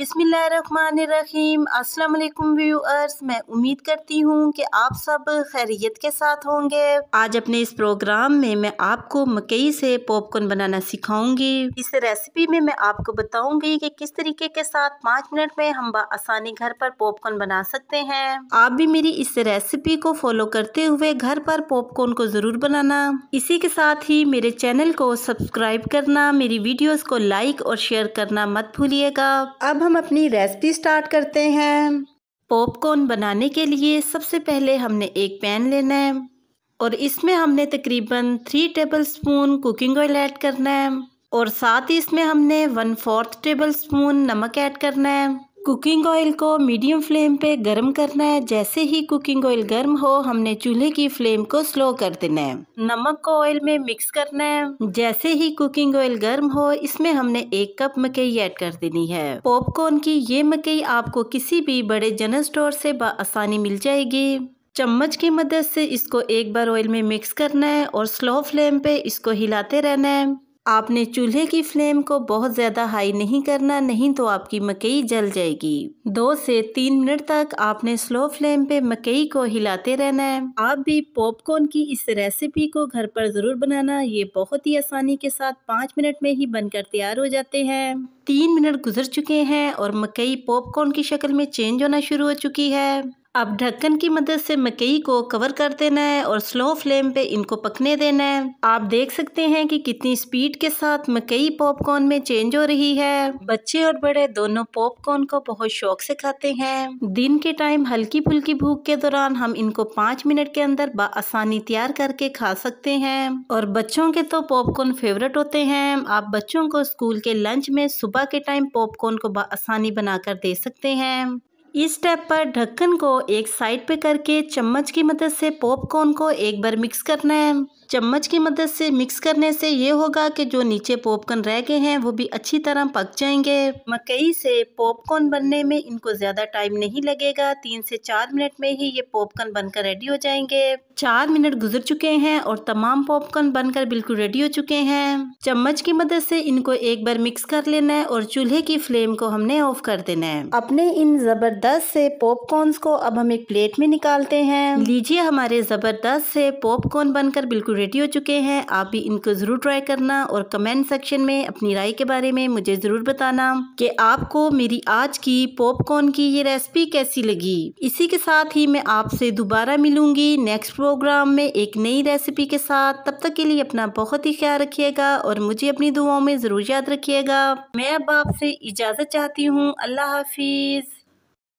बिसमीम असलम व्यूअर्स मैं उम्मीद करती हूँ कि आप सब खैरियत के साथ होंगे आज अपने इस प्रोग्राम में मैं आपको मकई से पॉपकॉर्न बनाना सिखाऊंगी इस रेसिपी में मैं आपको बताऊंगी कि किस तरीके के साथ पाँच मिनट में हम आसानी घर पर पॉपकॉर्न बना सकते हैं आप भी मेरी इस रेसिपी को फॉलो करते हुए घर पर पॉपकॉर्न को ज़रूर बनाना इसी के साथ ही मेरे चैनल को सब्सक्राइब करना मेरी वीडियोज़ को लाइक और शेयर करना मत भूलिएगा अब हम अपनी रेसिपी स्टार्ट करते हैं पॉपकॉर्न बनाने के लिए सबसे पहले हमने एक पैन लेना है और इसमें हमने तकरीबन three tablespoon cooking oil add करना है और साथ ही इसमें हमने वन फोर्थ टेबल स्पून नमक ऐड करना है कुकिंग ऑयल को मीडियम फ्लेम पे गर्म करना है जैसे ही कुकिंग ऑयल गर्म हो हमने चूल्हे की फ्लेम को स्लो कर देना है नमक को ऑयल में मिक्स करना है जैसे ही कुकिंग ऑयल गर्म हो इसमें हमने एक कप मकई ऐड कर देनी है पॉपकॉर्न की ये मकई आपको किसी भी बड़े जनरल स्टोर से आसानी मिल जाएगी चम्मच की मदद से इसको एक बार ऑयल में मिक्स करना है और स्लो फ्लेम पे इसको हिलाते रहना है आपने चूल्हे की फ्लेम को बहुत ज़्यादा हाई नहीं करना नहीं तो आपकी मकई जल जाएगी दो से तीन मिनट तक आपने स्लो फ्लेम पे मकई को हिलाते रहना है आप भी पॉपकॉर्न की इस रेसिपी को घर पर ज़रूर बनाना ये बहुत ही आसानी के साथ पाँच मिनट में ही बनकर तैयार हो जाते हैं तीन मिनट गुजर चुके हैं और मकई पॉपकॉर्न की शक्ल में चेंज होना शुरू हो चुकी है अब ढक्कन की मदद से मकई को कवर कर देना है और स्लो फ्लेम पे इनको पकने देना है आप देख सकते हैं कि कितनी स्पीड के साथ मकई पॉपकॉर्न में चेंज हो रही है बच्चे और बड़े दोनों पॉपकॉर्न को बहुत शौक से खाते हैं दिन के टाइम हल्की फुल्की भूख के दौरान हम इनको पाँच मिनट के अंदर आसानी तैयार करके खा सकते हैं और बच्चों के तो पॉपकॉर्न फेवरेट होते हैं आप बच्चों को स्कूल के लंच में सुबह के टाइम पॉपकॉर्न को आसानी बनाकर दे सकते हैं इस स्टेप पर ढक्कन को एक साइड पे करके चम्मच की मदद से पॉपकॉर्न को एक बार मिक्स करना है चम्मच की मदद से मिक्स करने से ये होगा कि जो नीचे पॉपकॉर्न रह गए हैं वो भी अच्छी तरह पक जाएंगे मकई से पॉपकॉर्न बनने में इनको ज़्यादा टाइम नहीं लगेगा तीन से चार मिनट में ही ये पॉपकॉर्न बनकर रेडी हो जाएंगे चार मिनट गुजर चुके हैं और तमाम पॉपकॉर्न बनकर बिल्कुल रेडी हो चुके हैं चम्मच की मदद से इनको एक बार मिक्स कर लेना है और चूल्हे की फ्लेम को हमने ऑफ कर देना है अपने इन जबरदस्त ज़बरदस्त से पॉपकॉर्न को अब हम एक प्लेट में निकालते हैं लीजिए हमारे ज़बरदस्त से पॉपकॉर्न बनकर बिल्कुल रेडी हो चुके हैं आप भी इनको ज़रूर ट्राई करना और कमेंट सेक्शन में अपनी राय के बारे में मुझे ज़रूर बताना कि आपको मेरी आज की पॉपकॉर्न की ये रेसिपी कैसी लगी इसी के साथ ही मैं आपसे दोबारा मिलूंगी नेक्स्ट प्रोग्राम में एक नई रेसिपी के साथ तब तक के लिए अपना बहुत ही ख्याल रखिएगा और मुझे अपनी दुआओं में ज़रूर याद रखिएगा मैं अब आपसे इजाज़त चाहती हूँ अल्लाह हाफिज़